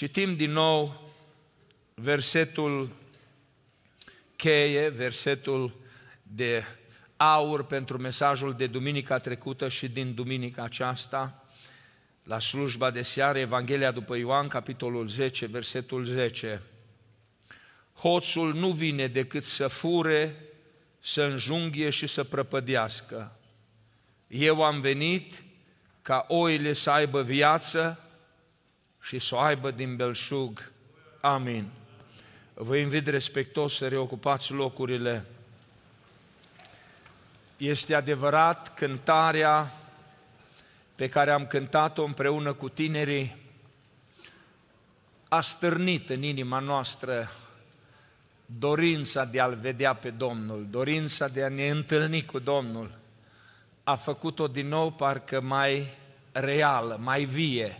Citim din nou versetul cheie, versetul de aur pentru mesajul de duminica trecută și din duminica aceasta, la slujba de seară, Evanghelia după Ioan, capitolul 10, versetul 10. Hoțul nu vine decât să fure, să înjunghie și să prăpădească. Eu am venit ca oile să aibă viață și să o aibă din belșug. Amin. Vă invit respectos să reocupați locurile. Este adevărat cântarea pe care am cântat-o împreună cu tinerii a stârnit în inima noastră dorința de a-L vedea pe Domnul, dorința de a ne întâlni cu Domnul. A făcut-o din nou parcă mai reală, mai vie,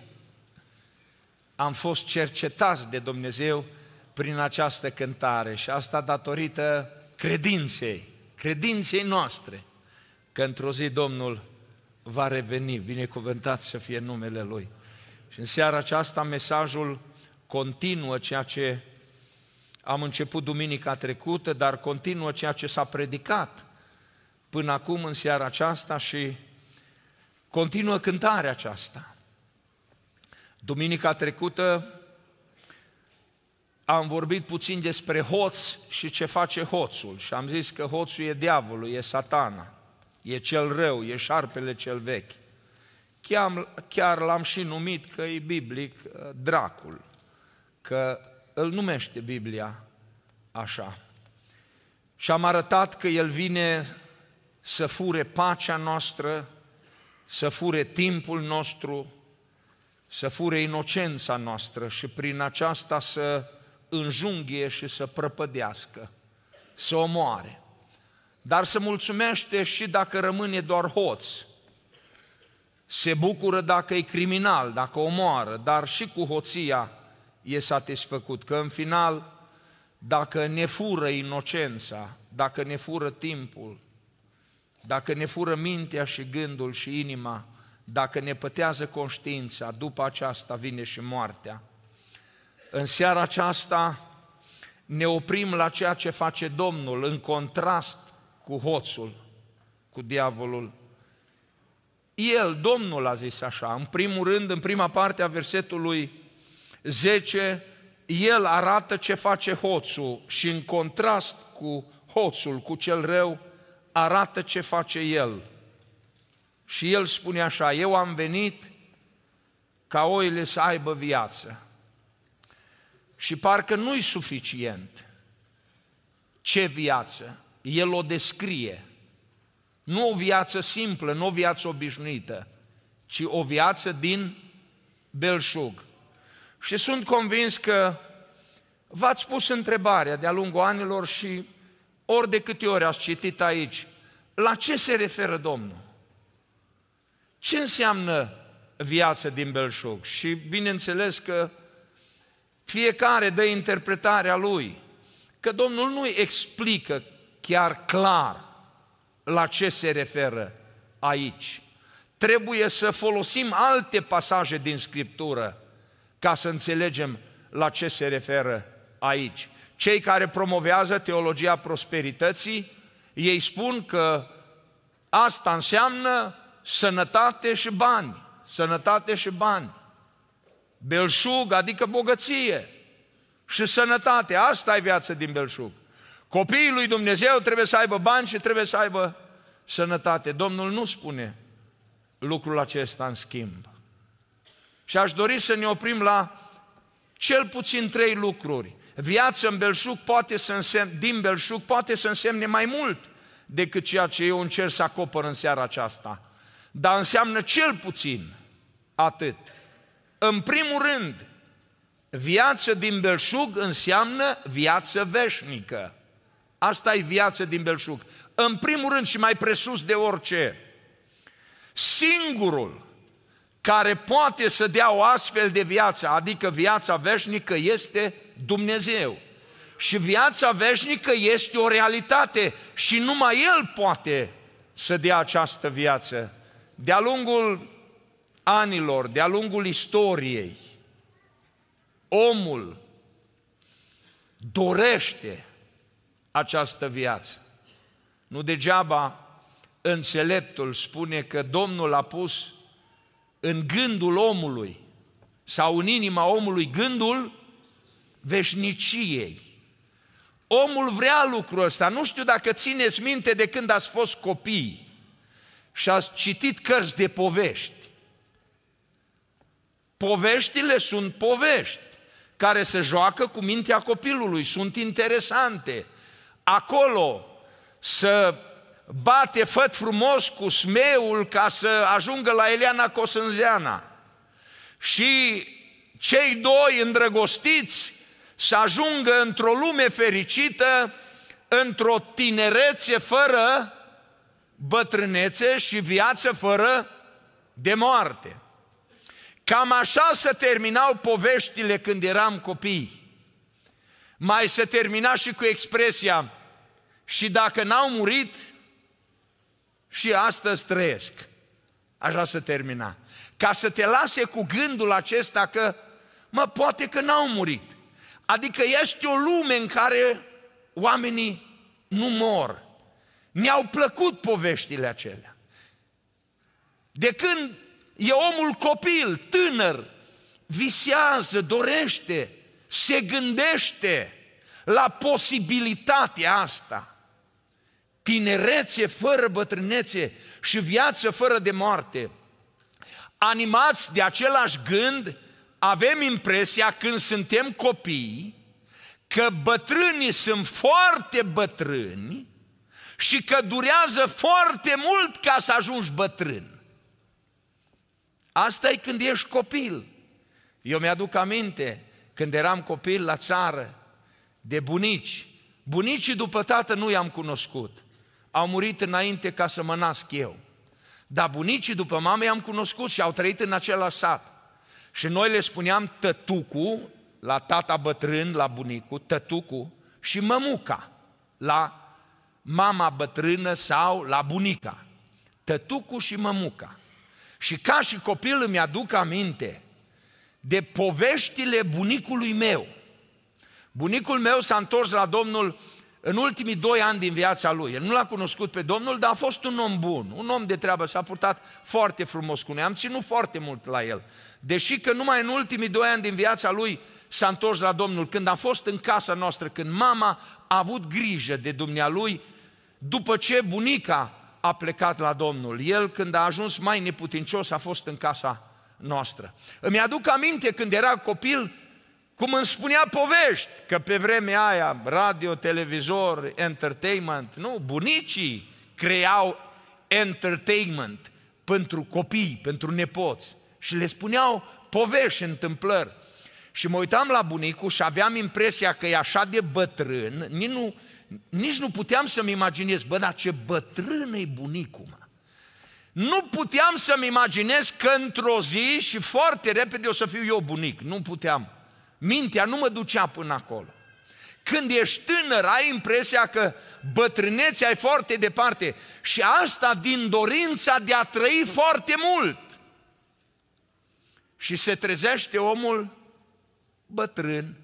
am fost cercetați de Dumnezeu prin această cântare și asta datorită credinței, credinței noastre, că într-o zi Domnul va reveni, binecuvântat să fie numele Lui. Și în seara aceasta mesajul continuă ceea ce am început duminica trecută, dar continuă ceea ce s-a predicat până acum în seara aceasta și continuă cântarea aceasta. Duminica trecută am vorbit puțin despre hoț și ce face hoțul și am zis că hoțul e diavolul, e satana, e cel rău, e șarpele cel vechi. Chiar, chiar l-am și numit că e biblic uh, dracul, că îl numește Biblia așa. Și am arătat că el vine să fure pacea noastră, să fure timpul nostru, să fure inocența noastră și prin aceasta să înjunghie și să prăpădească, să omoare. Dar se mulțumește și dacă rămâne doar hoț. Se bucură dacă e criminal, dacă omoară, dar și cu hoția e satisfăcut. Că în final, dacă ne fură inocența, dacă ne fură timpul, dacă ne fură mintea și gândul și inima, dacă ne pătează conștiința, după aceasta vine și moartea. În seara aceasta ne oprim la ceea ce face Domnul, în contrast cu hoțul, cu diavolul. El, Domnul, a zis așa, în primul rând, în prima parte a versetului 10, el arată ce face hoțul și în contrast cu hoțul, cu cel rău, arată ce face el. Și el spune așa, eu am venit ca oile să aibă viață. Și parcă nu-i suficient ce viață, el o descrie. Nu o viață simplă, nu o viață obișnuită, ci o viață din belșug. Și sunt convins că v-ați pus întrebarea de-a lungul anilor și ori de câte ori ați citit aici, la ce se referă Domnul? Ce înseamnă viață din belșug? Și bineînțeles că fiecare dă interpretarea lui, că Domnul nu explică chiar clar la ce se referă aici. Trebuie să folosim alte pasaje din Scriptură ca să înțelegem la ce se referă aici. Cei care promovează teologia prosperității, ei spun că asta înseamnă sănătate și bani, sănătate și bani, belșug, adică bogăție și sănătate, asta e viața din belșug. Copiii lui Dumnezeu trebuie să aibă bani și trebuie să aibă sănătate. Domnul nu spune lucrul acesta în schimb. Și aș dori să ne oprim la cel puțin trei lucruri. Viața în belșug poate să însemne, din belșug poate să însemne mai mult decât ceea ce eu încerc să acopăr în seara aceasta dar înseamnă cel puțin atât. În primul rând, viață din belșug înseamnă viață veșnică. Asta e viață din belșug. În primul rând și mai presus de orice, singurul care poate să dea o astfel de viață, adică viața veșnică, este Dumnezeu. Și viața veșnică este o realitate și numai El poate să dea această viață de-a lungul anilor, de-a lungul istoriei, omul dorește această viață. Nu degeaba înțeleptul spune că Domnul a pus în gândul omului sau în inima omului gândul veșniciei. Omul vrea lucrul ăsta. Nu știu dacă țineți minte de când ați fost copii și ați citit cărți de povești. Poveștile sunt povești care se joacă cu mintea copilului, sunt interesante. Acolo să bate făt frumos cu smeul ca să ajungă la Eliana Cosânzeana. Și cei doi îndrăgostiți să ajungă într-o lume fericită, într-o tinerețe fără bătrânețe și viață fără de moarte. Cam așa se terminau poveștile când eram copii. Mai se termina și cu expresia, și dacă n-au murit, și astăzi trăiesc. Așa se termina. Ca să te lase cu gândul acesta că, mă, poate că n-au murit. Adică este o lume în care oamenii nu mor. Mi-au plăcut poveștile acelea. De când e omul copil, tânăr, visează, dorește, se gândește la posibilitatea asta. Tinerețe fără bătrânețe și viață fără de moarte. Animați de același gând, avem impresia când suntem copii că bătrânii sunt foarte bătrâni și că durează foarte mult ca să ajungi bătrân. Asta e când ești copil. Eu mi-aduc aminte, când eram copil la țară, de bunici. Bunicii după tată nu i-am cunoscut. Au murit înainte ca să mă nasc eu. Dar bunicii după mame i-am cunoscut și au trăit în același sat. Și noi le spuneam tătucu, la tata bătrân, la bunicu, tătucu și mămuca, la mama bătrână sau la bunica, tătucu și mămuca. Și ca și copil îmi aduc aminte de poveștile bunicului meu. Bunicul meu s-a întors la Domnul în ultimii doi ani din viața lui. El nu l-a cunoscut pe Domnul, dar a fost un om bun, un om de treabă, s-a purtat foarte frumos cu noi. Am ținut foarte mult la el. Deși că numai în ultimii doi ani din viața lui s-a întors la Domnul, când a fost în casa noastră, când mama a avut grijă de dumnealui, după ce bunica a plecat la Domnul. El, când a ajuns mai neputincios, a fost în casa noastră. Îmi aduc aminte când era copil, cum îmi spunea povești, că pe vremea aia, radio, televizor, entertainment, nu, bunicii creau entertainment pentru copii, pentru nepoți și le spuneau povești, întâmplări. Și mă uitam la bunicul și aveam impresia că e așa de bătrân, nici nu, nici nu puteam să-mi imaginez, bă, dar ce bătrân e bunicul, mă. Nu puteam să-mi imaginez că într-o zi și foarte repede o să fiu eu bunic. Nu puteam. Mintea nu mă ducea până acolo. Când ești tânăr, ai impresia că bătrânețea e foarte departe și asta din dorința de a trăi foarte mult. Și se trezește omul bătrân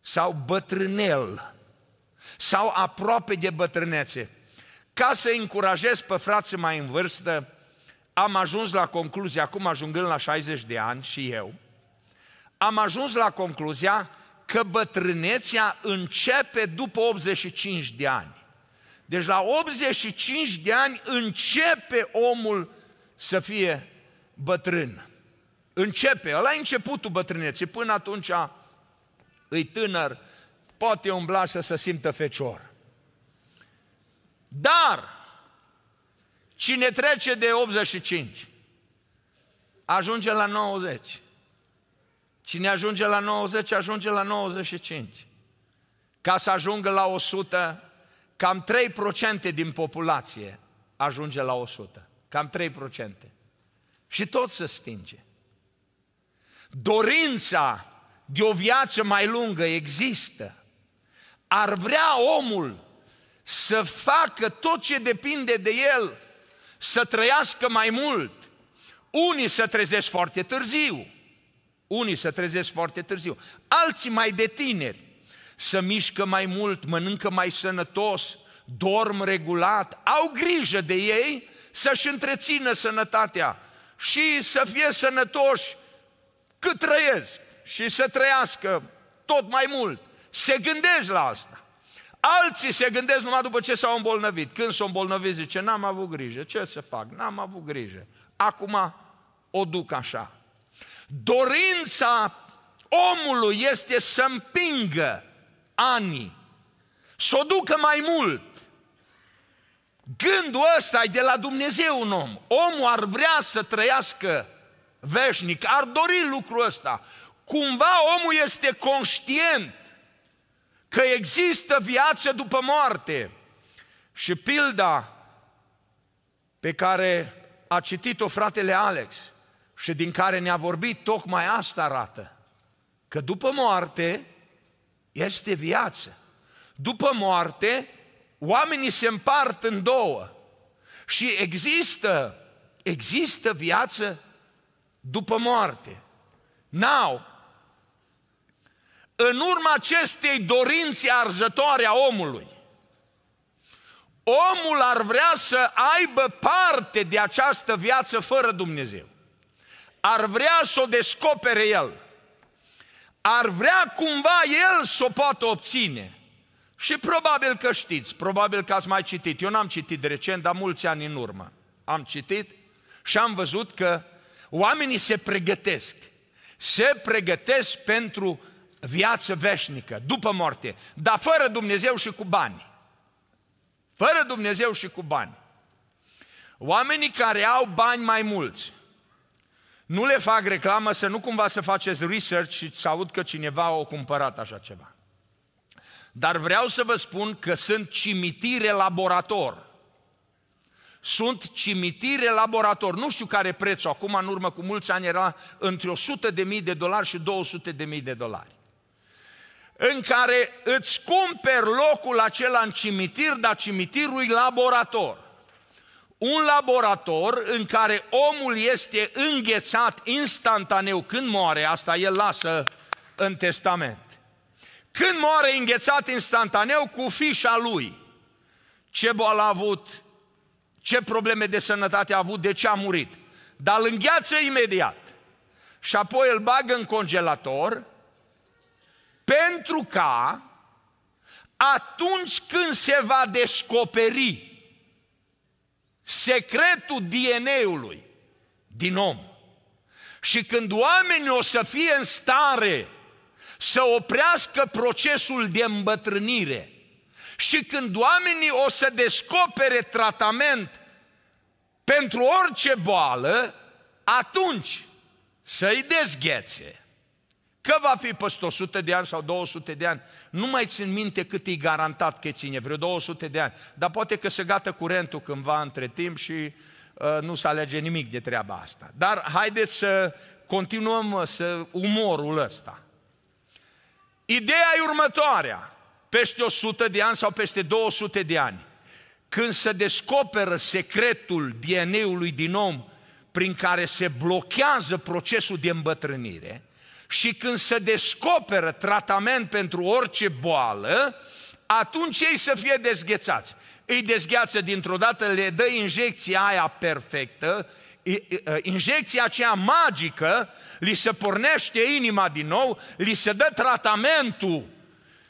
sau bătrânel sau aproape de bătrânețe. Ca să încurajez pe frații mai în vârstă, am ajuns la concluzia, acum ajungând la 60 de ani și eu, am ajuns la concluzia că bătrânețea începe după 85 de ani. Deci la 85 de ani începe omul să fie bătrân. Începe, ăla e începutul bătrâneții, până atunci îi tânăr, poate umbla să se simtă fecior. Dar, cine trece de 85, ajunge la 90. Cine ajunge la 90, ajunge la 95. Ca să ajungă la 100, cam 3% din populație ajunge la 100. Cam 3%. Și tot se stinge dorința de o viață mai lungă există. Ar vrea omul să facă tot ce depinde de el, să trăiască mai mult. Unii să trezesc foarte târziu, unii să trezesc foarte târziu, alții mai de tineri, să mișcă mai mult, mănâncă mai sănătos, dorm regulat, au grijă de ei să-și întrețină sănătatea și să fie sănătoși cât trăiesc și să trăiască tot mai mult. Se gândesc la asta. Alții se gândesc numai după ce s-au îmbolnăvit. Când s-au îmbolnăvit, zice, n-am avut grijă. Ce să fac? N-am avut grijă. Acum o duc așa. Dorința omului este să împingă anii, să o ducă mai mult. Gândul ăsta e de la Dumnezeu un om. Omul ar vrea să trăiască veșnic ar dori lucrul ăsta. Cumva omul este conștient că există viață după moarte. Și pilda pe care a citit-o fratele Alex și din care ne-a vorbit, tocmai asta arată. Că după moarte este viață. După moarte, oamenii se împart în două. Și există, există viață după moarte. Now, în urma acestei dorințe arzătoare a omului, omul ar vrea să aibă parte de această viață fără Dumnezeu. Ar vrea să o descopere el. Ar vrea cumva el să o poată obține. Și probabil că știți, probabil că ați mai citit. Eu n-am citit recent, dar mulți ani în urmă. Am citit și am văzut că Oamenii se pregătesc. Se pregătesc pentru viață veșnică, după moarte, dar fără Dumnezeu și cu bani. Fără Dumnezeu și cu bani. Oamenii care au bani mai mulți, nu le fac reclamă să nu cumva să faceți research și să aud că cineva a cumpărat așa ceva. Dar vreau să vă spun că sunt cimitire laborator sunt cimitire laborator. Nu știu care prețul, acum în urmă cu mulți ani era între 100 de mii de dolari și 200 de mii de dolari. În care îți cumperi locul acela în cimitir, dar cimitirul e laborator. Un laborator în care omul este înghețat instantaneu când moare, asta el lasă în testament. Când moare înghețat instantaneu cu fișa lui, ce boală a avut, ce probleme de sănătate a avut, de ce a murit. Dar îl îngheață imediat și apoi îl bagă în congelator pentru ca atunci când se va descoperi secretul DNA-ului din om și când oamenii o să fie în stare să oprească procesul de îmbătrânire – și când oamenii o să descopere tratament pentru orice boală, atunci să-i dezghețe. Că va fi peste 100 de ani sau 200 de ani, nu mai țin minte cât e garantat că ține, vreo 200 de ani. Dar poate că se gata curentul cândva între timp și uh, nu se alege nimic de treaba asta. Dar haideți să continuăm uh, să, umorul ăsta. Ideea e următoarea peste 100 de ani sau peste 200 de ani, când se descoperă secretul DNA-ului din om prin care se blochează procesul de îmbătrânire și când se descoperă tratament pentru orice boală, atunci ei să fie dezghețați. Îi dezgheață dintr-o dată, le dă injecția aia perfectă, ă, injecția aceea magică, li se pornește inima din nou, li se dă tratamentul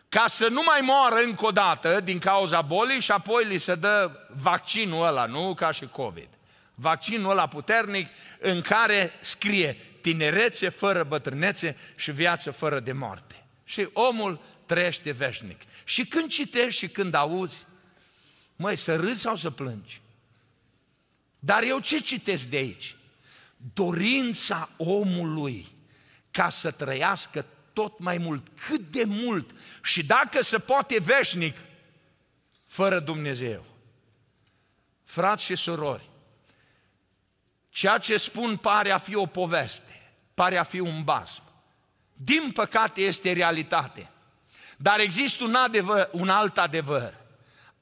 ca să nu mai moară încă o dată din cauza bolii și apoi li se dă vaccinul ăla, nu ca și COVID. Vaccinul ăla puternic în care scrie tinerețe fără bătrânețe și viață fără de moarte. Și omul trăiește veșnic. Și când citești și când auzi, măi, să râzi sau să plângi? Dar eu ce citesc de aici? Dorința omului ca să trăiască tot mai mult, cât de mult și dacă se poate veșnic, fără Dumnezeu. Frați și surori, ceea ce spun pare a fi o poveste, pare a fi un basm. Din păcate este realitate. Dar există un, adevăr, un alt adevăr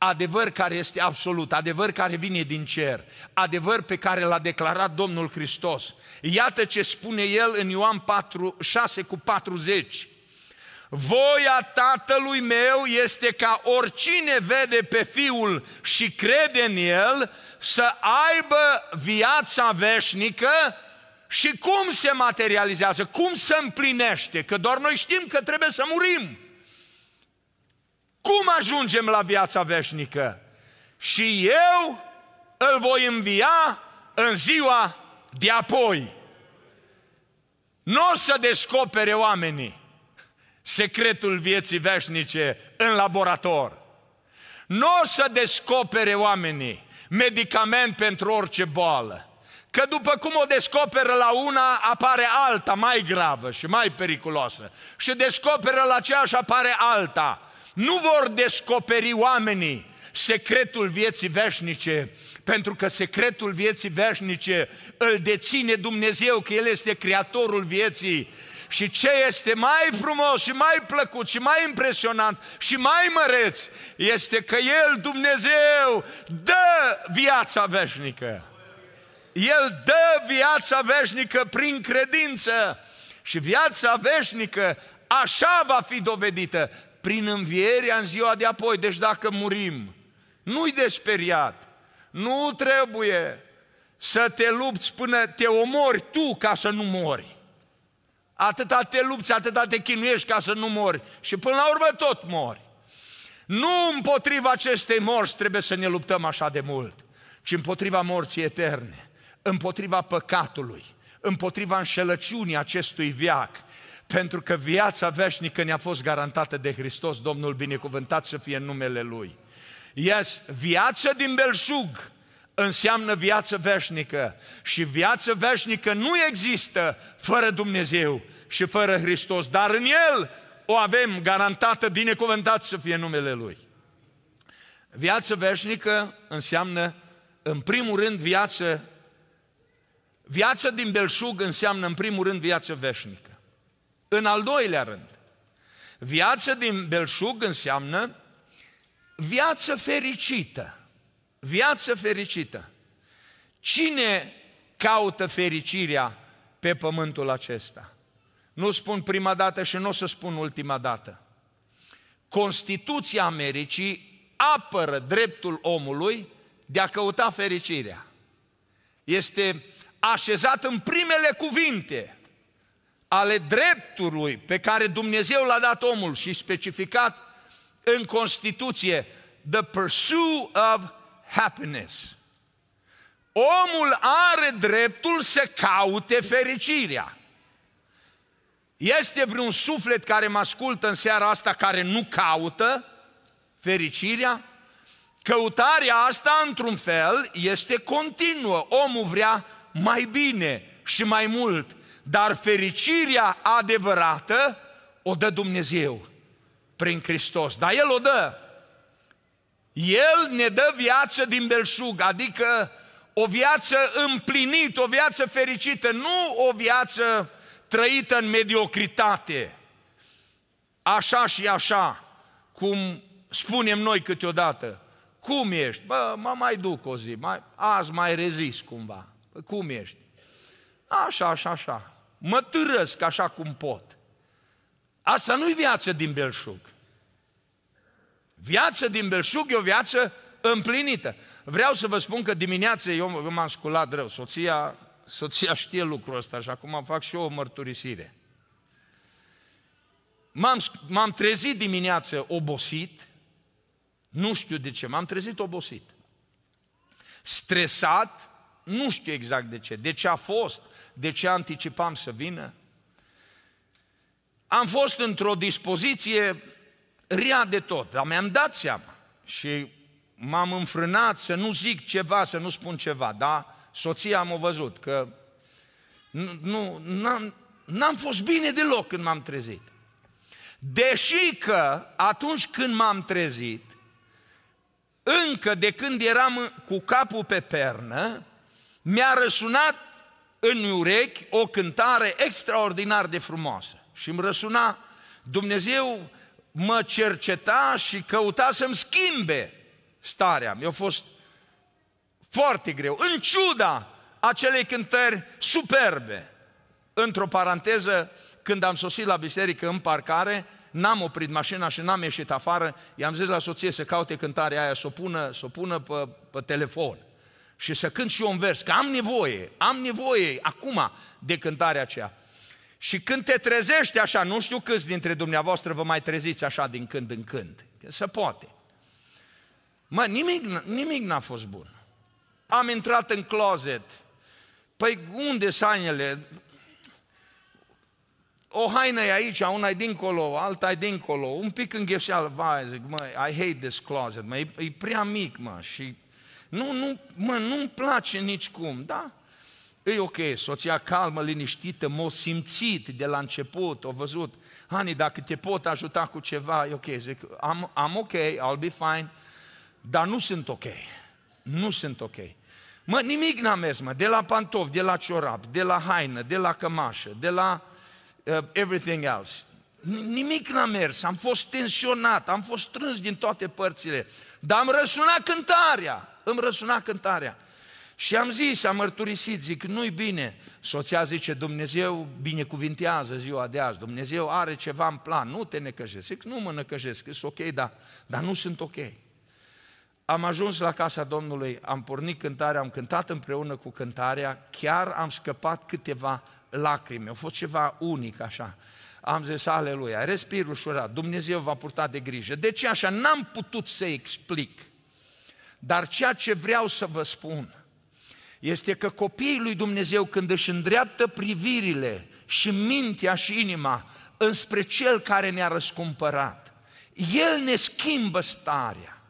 adevăr care este absolut, adevăr care vine din cer, adevăr pe care l-a declarat Domnul Hristos. Iată ce spune el în Ioan 4, 6 cu 40. Voia tatălui meu este ca oricine vede pe fiul și crede în el să aibă viața veșnică și cum se materializează, cum se împlinește, că doar noi știm că trebuie să murim. Cum ajungem la viața veșnică? Și eu îl voi învia în ziua de apoi. Nu o să descopere oamenii secretul vieții veșnice în laborator. Nu o să descopere oamenii medicament pentru orice boală. Că după cum o descoperă la una, apare alta mai gravă și mai periculoasă. Și descoperă la cea și apare alta. Nu vor descoperi oamenii secretul vieții veșnice, pentru că secretul vieții veșnice îl deține Dumnezeu, că El este creatorul vieții. Și ce este mai frumos și mai plăcut și mai impresionant și mai măreț este că El, Dumnezeu, dă viața veșnică. El dă viața veșnică prin credință și viața veșnică așa va fi dovedită prin învierea în ziua de apoi. Deci dacă murim, nu-i desperiat. Nu trebuie să te lupți până te omori tu ca să nu mori. Atâta te lupți, atâta te chinuiești ca să nu mori. Și până la urmă tot mori. Nu împotriva acestei morți trebuie să ne luptăm așa de mult, ci împotriva morții eterne, împotriva păcatului, împotriva înșelăciunii acestui viac, pentru că viața veșnică ne-a fost garantată de Hristos, Domnul binecuvântat să fie în numele Lui. Yes, viață din belșug înseamnă viață veșnică și viață veșnică nu există fără Dumnezeu și fără Hristos, dar în El o avem garantată, binecuvântat să fie numele Lui. Viață veșnică înseamnă, în primul rând, viață Viața din belșug înseamnă în primul rând viață veșnică. În al doilea rând, viața din belșug înseamnă viață fericită. Viață fericită. Cine caută fericirea pe pământul acesta? Nu spun prima dată și nu o să spun ultima dată. Constituția Americii apără dreptul omului de a căuta fericirea. Este așezat în primele cuvinte ale dreptului pe care Dumnezeu l-a dat omul și specificat în Constituție, the pursuit of happiness. Omul are dreptul să caute fericirea. Este vreun suflet care mă ascultă în seara asta care nu caută fericirea? Căutarea asta, într-un fel, este continuă. Omul vrea mai bine și mai mult dar fericirea adevărată o dă Dumnezeu prin Hristos. Dar El o dă. El ne dă viață din belșug, adică o viață împlinită, o viață fericită, nu o viață trăită în mediocritate. Așa și așa, cum spunem noi câteodată. Cum ești? Bă, mă mai duc o zi, mai, azi mai rezist cumva. Bă, cum ești? Așa, așa, așa mă târăsc așa cum pot. Asta nu-i viață din belșug. Viața din belșug e o viață împlinită. Vreau să vă spun că dimineața eu, eu m-am sculat rău. Soția, soția știe lucrul ăsta și acum fac și eu o mărturisire. M-am, m-am trezit dimineață obosit, nu știu de ce, m-am trezit obosit. Stresat, nu știu exact de ce, de ce a fost, de ce anticipam să vină? Am fost într-o dispoziție rea de tot, dar mi-am dat seama și m-am înfrânat să nu zic ceva, să nu spun ceva, da? Soția am o văzut că nu, n-am, n-am fost bine deloc când m-am trezit. Deși că atunci când m-am trezit, încă de când eram cu capul pe pernă, mi-a răsunat în urechi o cântare extraordinar de frumoasă și îmi răsuna, Dumnezeu mă cerceta și căuta să-mi schimbe starea. Mi-a fost foarte greu, în ciuda acelei cântări superbe. Într-o paranteză, când am sosit la biserică în parcare, n-am oprit mașina și n-am ieșit afară, i-am zis la soție să caute cântarea aia, să o pună, să o pună pe, pe telefon și să cânt și eu un vers, că am nevoie, am nevoie acum de cântarea aceea. Și când te trezești așa, nu știu câți dintre dumneavoastră vă mai treziți așa din când în când, că se poate. Mă, nimic, nimic n-a fost bun. Am intrat în closet. Păi unde sanele? O haină e aici, una e dincolo, alta e dincolo. Un pic îngheșeal, vai, zic, mă, I hate this closet, mă, e, e prea mic, mă, și nu, nu, mă, nu-mi place nicicum, da? E ok, soția calmă, liniștită, m-a simțit de la început, o văzut. Hani, dacă te pot ajuta cu ceva, e ok. Zic, am, am ok, I'll be fine, dar nu sunt ok. Nu sunt ok. Mă, nimic n am mers, mă, de la pantofi, de la ciorap, de la haină, de la cămașă, de la uh, everything else nimic n-a mers, am fost tensionat, am fost strâns din toate părțile, dar am răsunat cântarea, îmi răsuna cântarea. Și am zis, am mărturisit, zic, nu-i bine. Soția zice, Dumnezeu binecuvintează ziua de azi, Dumnezeu are ceva în plan, nu te necăjesc. Zic, nu mă necăjesc, sunt ok, dar, dar nu sunt ok. Am ajuns la casa Domnului, am pornit cântarea, am cântat împreună cu cântarea, chiar am scăpat câteva lacrimi, a fost ceva unic așa. Am zis, aleluia, respir ușurat, Dumnezeu va purta de grijă. De deci, ce așa? N-am putut să explic. Dar ceea ce vreau să vă spun este că copiii lui Dumnezeu când își îndreaptă privirile și mintea și inima înspre Cel care ne-a răscumpărat, El ne schimbă starea.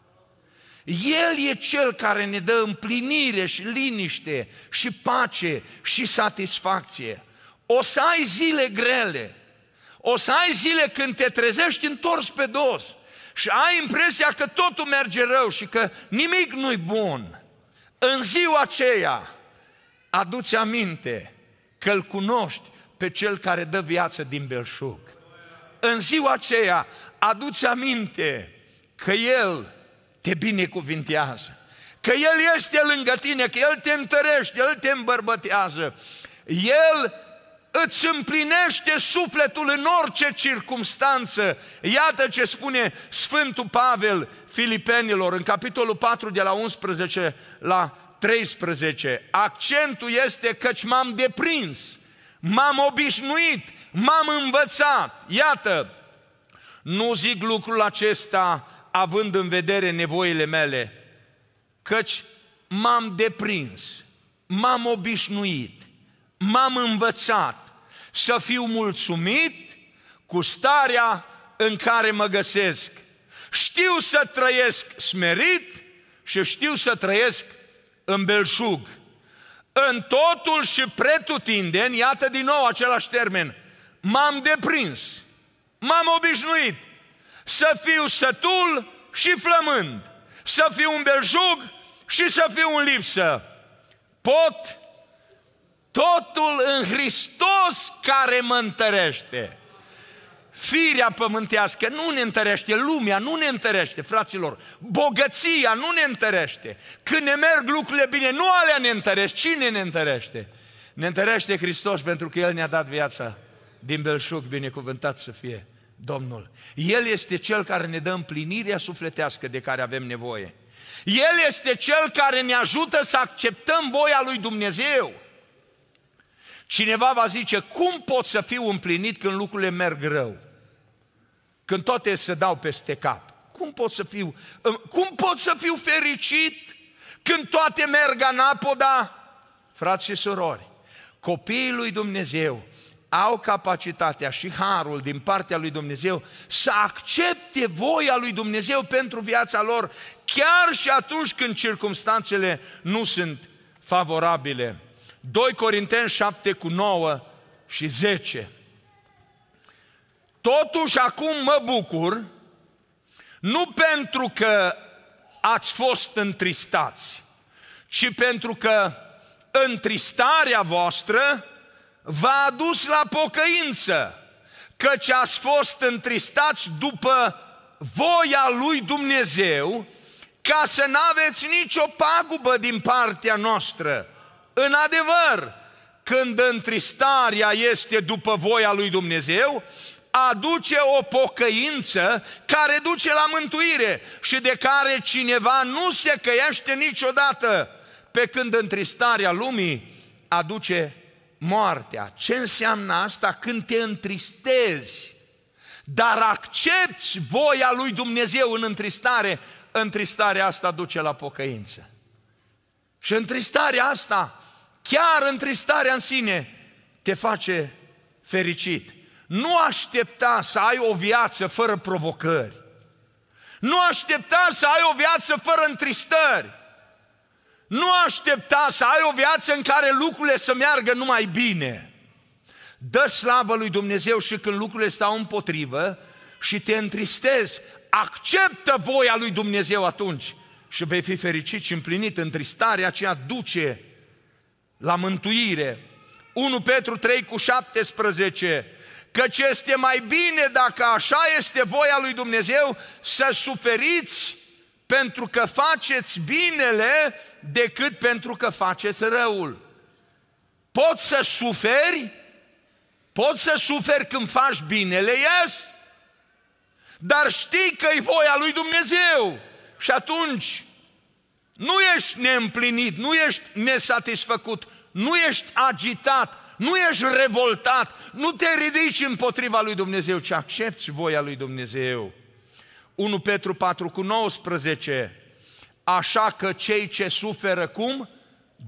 El e Cel care ne dă împlinire și liniște și pace și satisfacție. O să ai zile grele, o să ai zile când te trezești întors pe dos și ai impresia că totul merge rău și că nimic nu-i bun. În ziua aceea aduți aminte că îl cunoști pe cel care dă viață din belșug. În ziua aceea aduți aminte că El te binecuvintează, că El este lângă tine, că El te întărește, El te îmbărbătează, El îți împlinește sufletul în orice circumstanță. Iată ce spune Sfântul Pavel Filipenilor în capitolul 4 de la 11 la 13. Accentul este căci m-am deprins, m-am obișnuit, m-am învățat. Iată, nu zic lucrul acesta având în vedere nevoile mele, căci m-am deprins, m-am obișnuit, m-am învățat, să fiu mulțumit cu starea în care mă găsesc. Știu să trăiesc smerit și știu să trăiesc în belșug. În totul și pretutindeni, iată din nou același termen, m-am deprins, m-am obișnuit să fiu sătul și flămând, să fiu un belșug și să fiu în lipsă. Pot Totul în Hristos care mă întărește. Firea pământească nu ne întărește, lumea nu ne întărește, fraților. Bogăția nu ne întărește. Când ne merg lucrurile bine, nu alea ne întărește. Cine ne întărește? Ne întărește Hristos pentru că El ne-a dat viața din belșug, binecuvântat să fie Domnul. El este Cel care ne dă împlinirea sufletească de care avem nevoie. El este Cel care ne ajută să acceptăm voia lui Dumnezeu. Cineva va zice, cum pot să fiu împlinit când lucrurile merg rău? Când toate se dau peste cap. Cum pot să fiu, cum pot să fiu fericit când toate merg anapoda? Frați și surori, copiii lui Dumnezeu au capacitatea și harul din partea lui Dumnezeu să accepte voia lui Dumnezeu pentru viața lor, chiar și atunci când circumstanțele nu sunt favorabile. 2 Corinteni 7 cu 9 și 10. Totuși acum mă bucur, nu pentru că ați fost întristați, ci pentru că întristarea voastră v-a adus la pocăință, căci ați fost întristați după voia lui Dumnezeu, ca să n-aveți nicio pagubă din partea noastră, în adevăr, când întristarea este după voia lui Dumnezeu, aduce o pocăință care duce la mântuire și de care cineva nu se căiește niciodată, pe când întristarea lumii aduce moartea. Ce înseamnă asta când te întristezi, dar accepti voia lui Dumnezeu în întristare? Întristarea asta duce la pocăință. Și întristarea asta, chiar întristarea în sine, te face fericit. Nu aștepta să ai o viață fără provocări. Nu aștepta să ai o viață fără întristări. Nu aștepta să ai o viață în care lucrurile să meargă numai bine. Dă slavă lui Dumnezeu și când lucrurile stau împotrivă și te întristezi, acceptă voia lui Dumnezeu atunci și vei fi fericit și împlinit. Întristarea aceea duce la mântuire. 1 Petru 3 cu 17 ce este mai bine dacă așa este voia lui Dumnezeu să suferiți pentru că faceți binele decât pentru că faceți răul. Poți să suferi? Poți să suferi când faci binele, yes? Dar știi că e voia lui Dumnezeu. Și atunci nu ești neîmplinit, nu ești nesatisfăcut, nu ești agitat, nu ești revoltat, nu te ridici împotriva lui Dumnezeu, ci accepti voia lui Dumnezeu. 1 Petru 4 cu 19. Așa că cei ce suferă cum?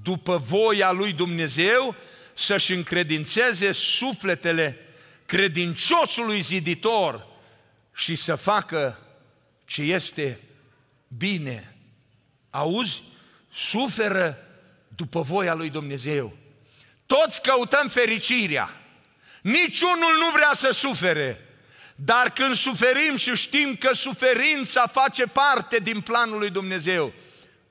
După voia lui Dumnezeu să-și încredințeze sufletele credinciosului ziditor și să facă ce este bine Auzi? Suferă după voia lui Dumnezeu. Toți căutăm fericirea. Niciunul nu vrea să sufere. Dar când suferim și știm că suferința face parte din planul lui Dumnezeu,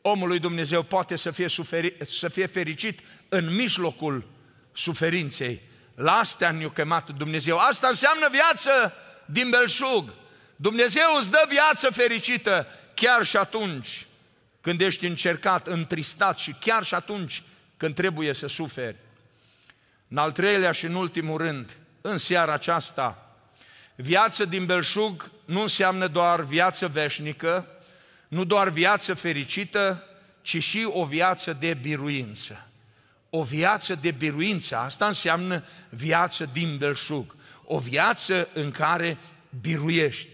omul lui Dumnezeu poate să fie, suferi, să fie fericit în mijlocul suferinței. La asta ne-a chemat Dumnezeu. Asta înseamnă viață din belșug. Dumnezeu îți dă viață fericită chiar și atunci când ești încercat, întristat și chiar și atunci când trebuie să suferi. În al treilea și în ultimul rând, în seara aceasta, viață din belșug nu înseamnă doar viață veșnică, nu doar viață fericită, ci și o viață de biruință. O viață de biruință, asta înseamnă viață din belșug, o viață în care biruiești.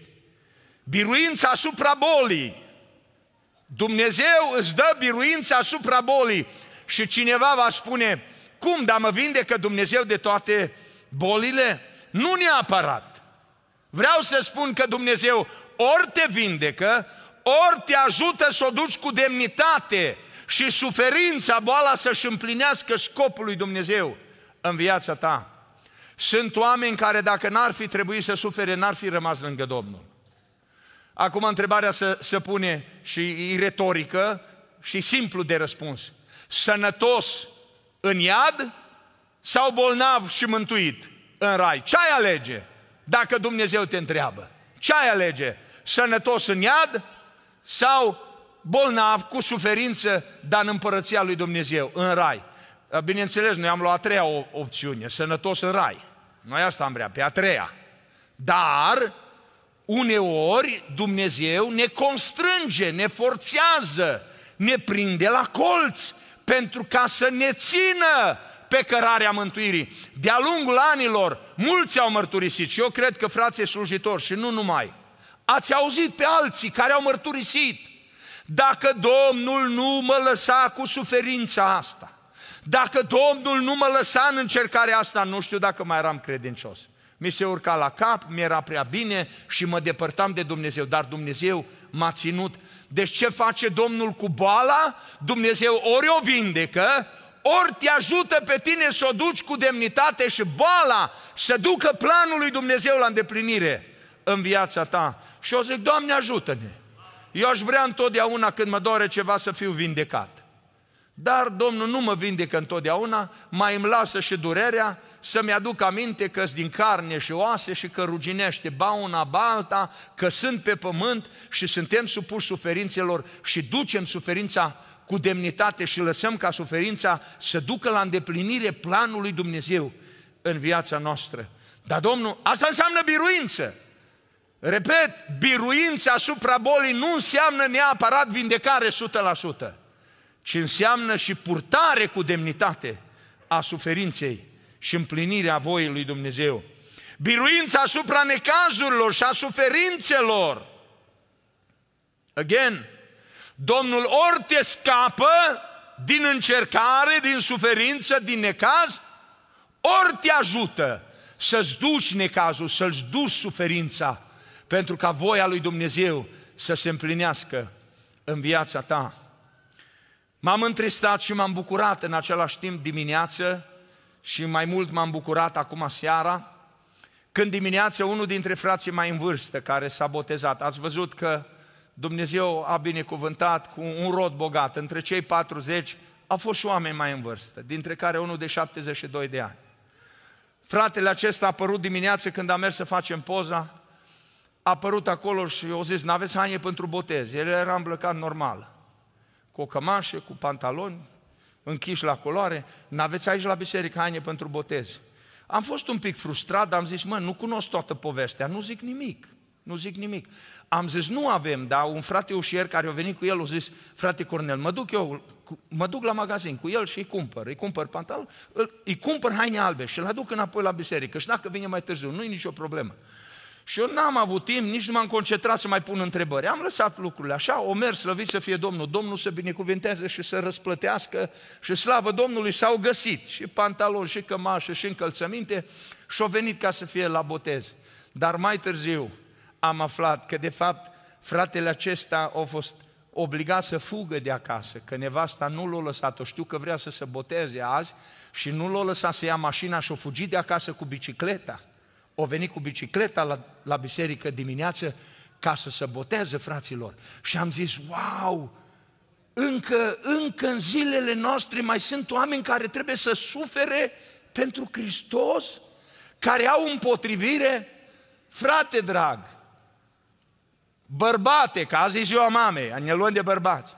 Biruința asupra bolii, Dumnezeu îți dă biruința asupra bolii și cineva va spune, cum, dar mă vindecă Dumnezeu de toate bolile? Nu neapărat. Vreau să spun că Dumnezeu ori te vindecă, ori te ajută să o duci cu demnitate și suferința, boala să-și împlinească scopul lui Dumnezeu în viața ta. Sunt oameni care dacă n-ar fi trebuit să sufere, n-ar fi rămas lângă Domnul. Acum întrebarea se, se pune și e retorică și simplu de răspuns. Sănătos în iad sau bolnav și mântuit în rai? Ce ai alege dacă Dumnezeu te întreabă? Ce ai alege? Sănătos în iad sau bolnav, cu suferință, dar în împărăția lui Dumnezeu, în rai? Bineînțeles, noi am luat a treia opțiune, sănătos în rai. Noi asta am vrea, pe a treia. Dar uneori Dumnezeu ne constrânge, ne forțează, ne prinde la colț pentru ca să ne țină pe cărarea mântuirii. De-a lungul anilor, mulți au mărturisit și eu cred că frații slujitori și nu numai. Ați auzit pe alții care au mărturisit. Dacă Domnul nu mă lăsa cu suferința asta, dacă Domnul nu mă lăsa în încercarea asta, nu știu dacă mai eram credincios mi se urca la cap, mi-era prea bine și mă depărtam de Dumnezeu, dar Dumnezeu m-a ținut. Deci ce face Domnul cu boala? Dumnezeu ori o vindecă, ori te ajută pe tine să o duci cu demnitate și boala să ducă planul lui Dumnezeu la îndeplinire în viața ta. Și o zic, Doamne ajută-ne! Eu aș vrea întotdeauna când mă doare ceva să fiu vindecat. Dar Domnul nu mă vindecă întotdeauna, mai îmi lasă și durerea, să-mi aduc aminte că din carne și oase și că ruginește ba una, ba alta, că sunt pe pământ și suntem supuși suferințelor și ducem suferința cu demnitate și lăsăm ca suferința să ducă la îndeplinire planului Dumnezeu în viața noastră. Dar Domnul, asta înseamnă biruință. Repet, biruința asupra bolii nu înseamnă neapărat vindecare 100%, ci înseamnă și purtare cu demnitate a suferinței și împlinirea voii lui Dumnezeu. Biruința asupra necazurilor și a suferințelor. Again, Domnul ori te scapă din încercare, din suferință, din necaz, ori te ajută să-ți duci necazul, să-ți duci suferința, pentru ca voia lui Dumnezeu să se împlinească în viața ta. M-am întristat și m-am bucurat în același timp dimineață și mai mult m-am bucurat acum seara, când dimineața unul dintre frații mai în vârstă care s-a botezat, ați văzut că Dumnezeu a binecuvântat cu un rod bogat, între cei 40 au fost și oameni mai în vârstă, dintre care unul de 72 de ani. Fratele acesta a apărut dimineața când am mers să facem poza, a apărut acolo și eu zis, n-aveți haine pentru botez. El era îmbrăcat normal, cu o cămașă, cu pantaloni, închiși la culoare, n-aveți aici la biserică haine pentru botez. Am fost un pic frustrat, dar am zis, mă, nu cunosc toată povestea, nu zic nimic, nu zic nimic. Am zis, nu avem, dar un frate ușier care a venit cu el, a zis, frate Cornel, mă duc eu, mă duc la magazin cu el și îi cumpăr, îi cumpăr pantal, îi cumpăr haine albe și îl aduc înapoi la biserică și dacă vine mai târziu, nu e nicio problemă. Și eu n-am avut timp, nici nu m-am concentrat să mai pun întrebări. Am lăsat lucrurile așa, o mers, slăvit să fie Domnul, Domnul să binecuvinteze și să răsplătească și slavă Domnului s-au găsit și pantaloni, și cămașă, și încălțăminte și au venit ca să fie la botez. Dar mai târziu am aflat că de fapt fratele acesta a fost obligat să fugă de acasă, că nevasta nu l-a lăsat-o, știu că vrea să se boteze azi și nu l-a lăsat să ia mașina și a fugit de acasă cu bicicleta. O venit cu bicicleta la, la biserică dimineață ca să se boteze fraților. Și am zis, wow, încă, încă în zilele noastre mai sunt oameni care trebuie să sufere pentru Hristos, care au împotrivire. Frate drag, bărbate, ca azi e ziua mamei, ne luăm de bărbați.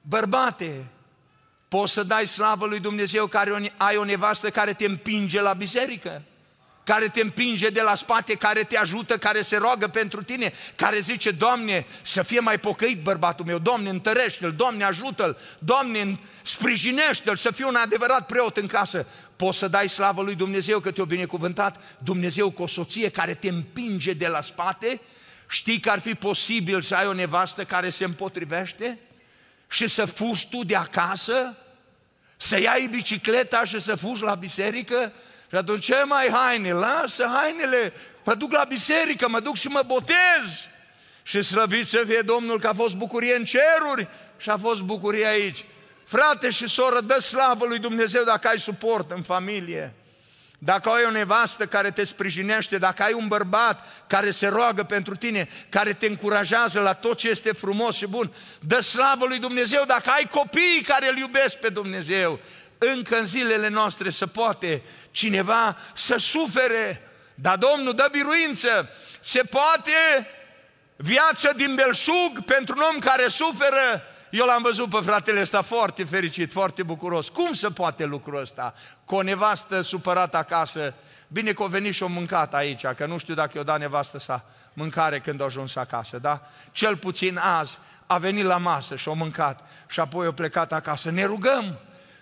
Bărbate, poți să dai slavă lui Dumnezeu care ai o nevastă care te împinge la biserică? care te împinge de la spate, care te ajută, care se roagă pentru tine, care zice, Doamne, să fie mai pocăit bărbatul meu, Doamne, întărește-l, Doamne, ajută-l, Doamne, sprijinește-l, să fie un adevărat preot în casă. Poți să dai slavă lui Dumnezeu că te-a binecuvântat, Dumnezeu cu o soție care te împinge de la spate, știi că ar fi posibil să ai o nevastă care se împotrivește și să fugi tu de acasă, să iei bicicleta și să fugi la biserică, și atunci ce mai haine? Lasă hainele, mă duc la biserică, mă duc și mă botez. Și slăvit să fie Domnul că a fost bucurie în ceruri și a fost bucurie aici. Frate și soră, dă slavă lui Dumnezeu dacă ai suport în familie. Dacă ai o nevastă care te sprijinește, dacă ai un bărbat care se roagă pentru tine, care te încurajează la tot ce este frumos și bun, dă slavă lui Dumnezeu dacă ai copii care îl iubesc pe Dumnezeu, încă în zilele noastre să poate cineva să sufere, dar Domnul dă biruință, se poate viață din belșug pentru un om care suferă, eu l-am văzut pe fratele ăsta foarte fericit, foarte bucuros. Cum se poate lucrul ăsta? Cu o nevastă supărată acasă, bine că o venit și o mâncat aici, că nu știu dacă i-o da nevastă sa mâncare când a ajuns acasă, da? Cel puțin azi a venit la masă și o mâncat și apoi a plecat acasă. Ne rugăm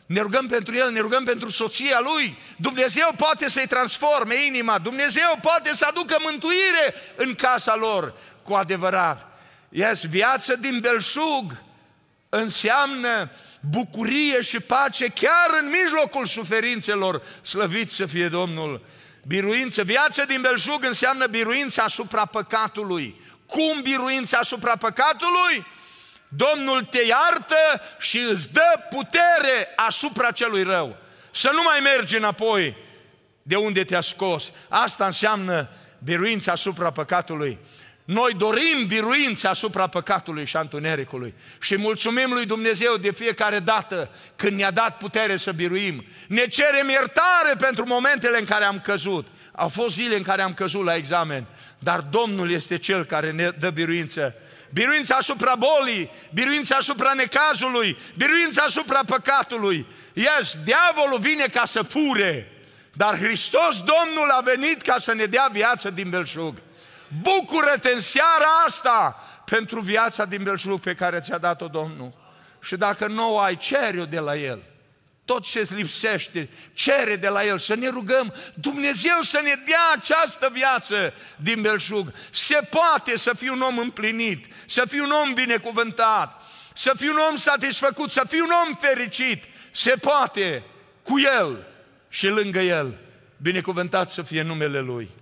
ne rugăm pentru el, ne rugăm pentru soția lui. Dumnezeu poate să-i transforme inima, Dumnezeu poate să aducă mântuire în casa lor, cu adevărat. Yes, viață din belșug înseamnă bucurie și pace chiar în mijlocul suferințelor, slăvit să fie Domnul. Biruință, viață din belșug înseamnă biruința asupra păcatului. Cum biruința asupra păcatului? Domnul te iartă și îți dă putere asupra celui rău. Să nu mai mergi înapoi de unde te-a scos. Asta înseamnă biruința asupra păcatului. Noi dorim biruința asupra păcatului și antunericului și mulțumim lui Dumnezeu de fiecare dată când ne-a dat putere să biruim. Ne cerem iertare pentru momentele în care am căzut. Au fost zile în care am căzut la examen, dar Domnul este Cel care ne dă biruință biruința asupra bolii, biruința asupra necazului, biruința asupra păcatului. Yes, diavolul vine ca să fure, dar Hristos Domnul a venit ca să ne dea viață din belșug. Bucură-te în seara asta pentru viața din belșug pe care ți-a dat-o Domnul. Și dacă nu o ai, ceri de la El tot ce îți lipsește, cere de la El să ne rugăm, Dumnezeu să ne dea această viață din belșug. Se poate să fii un om împlinit, să fii un om binecuvântat, să fii un om satisfăcut, să fii un om fericit. Se poate cu El și lângă El. Binecuvântat să fie numele Lui.